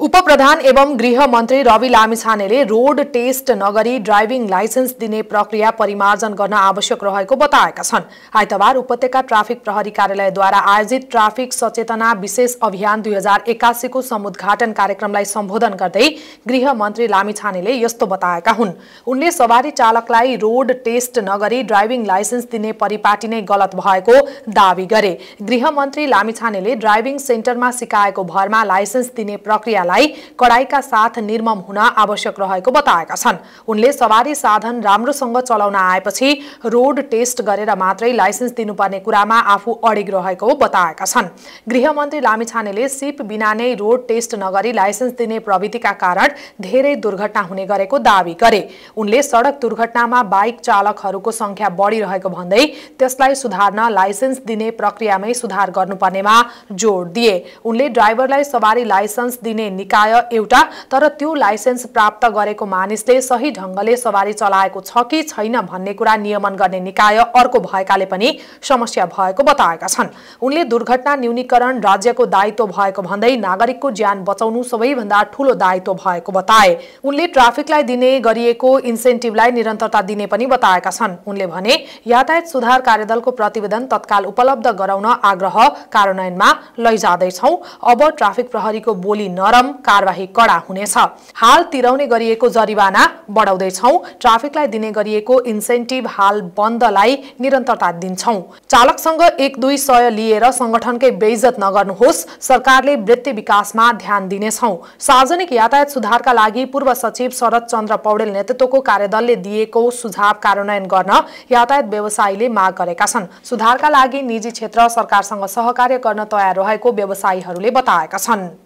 उपप्रधान एवं गृहमन्त्री रवि लामिछानेले रोड टेस्ट नगरी ड्राइभिङ लाइसेन्स दिने प्रक्रिया परिमार्जन गर्न आवश्यक रहेको बताएका छन् आइतबार उपत्यका ट्राफिक प्रहरी कार्यालयद्वारा आयोजित ट्राफिक सचेतना विशेष अभियान दुई हजार एक्कासीको समुद्घाटन कार्यक्रमलाई सम्बोधन गर्दै गृहमन्त्री लामिछानेले यस्तो बताएका हुन् उनले सवारी चालकलाई रोड टेस्ट नगरी ड्राइभिङ लाइसेन्स दिने परिपाटी नै गलत भएको दावी गरे गृहमन्त्री लामिछानेले ड्राइभिङ सेन्टरमा सिकाएको भरमा लाइसेन्स दिने प्रक्रिया प्रक्रियालाई कडाईका साथ निर्मम हुन आवश्यक रहेको बताएका छन् उनले सवारी साधन राम्रोसँग चलाउन आएपछि रोड टेस्ट गरेर मात्रै लाइसेन्स दिनुपर्ने कुरामा आफू अडिग रहेको बताएका छन् गृहमन्त्री लामिछानेले सिप बिना नै रोड टेस्ट नगरी लाइसेन्स दिने प्रविधिका कारण धेरै दुर्घटना हुने गरेको दावी गरे उनले सडक दुर्घटनामा बाइक चालकहरूको संख्या बढिरहेको भन्दै त्यसलाई सुधार्न लाइसेन्स दिने प्रक्रियामै सुधार गर्नुपर्नेमा जोड दिए उनले ड्राइभरलाई सवारी लाइसेन्स दिने निकाय एउटा तर त्यो लाइसेन्स प्राप्त गरेको मानिसले सही ढङ्गले सवारी चलाएको छ कि छैन भन्ने कुरा नियमन गर्ने निकाय अर्को भएकाले पनि समस्या भएको बताएका छन् उनले दुर्घटना न्यूनीकरण राज्यको दायित्व भएको भन्दै नागरिकको ज्यान बचाउनु सबैभन्दा ठूलो दायित्व भएको बताए उनले ट्राफिकलाई दिने गरिएको इन्सेन्टिभलाई निरन्तरता दिने पनि बताएका छन् उनले भने यातायात सुधार कार्यदलको प्रतिवेदन तत्काल उपलब्ध गराउन आग्रह कार्यान्वयनमा लैजाँदैछौ अब ट्राफिक प्रहरीको बोली नरम कदम कारवाही कडा हुनेछ हाल तिराउने गरिएको जरिवाना बढाउँदैछौ ट्राफिकलाई दिने गरिएको इन्सेन्टिभ हाल बन्दलाई निरन्तरता दिन्छौ चालकसँग एक दुई सय लिएर संगठनकै बेइजत नगर्नुहोस् सरकारले वृत्ति विकासमा ध्यान दिनेछौ सार्वजनिक यातायात सुधारका लागि पूर्व सचिव शरद चन्द्र पौडेल नेतृत्वको कार्यदलले दिएको सुझाव कार्यान्वयन गर्न यातायात व्यवसायीले माग गरेका छन् सुधारका लागि निजी क्षेत्र सरकारसँग सहकार्य गर्न तयार रहेको व्यवसायीहरूले बताएका छन्